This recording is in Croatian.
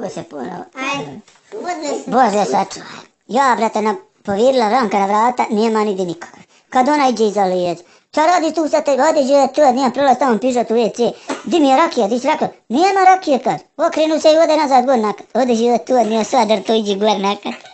Ko se ponovo? Ajde. Bože sačuvaj. Ja, brate, na povirila ranka na vrata, nijema nigdje nikoga. Kad ona iđe iza lijed. Šta radi tu te ode iđe tu, nema prolaz tamo piža tu WC. Di mi je rakija, di si rakija? Nema rakije kad. Okrenu se i ode nazad gor nakat. Ode od tu, nema sva tu iđe gor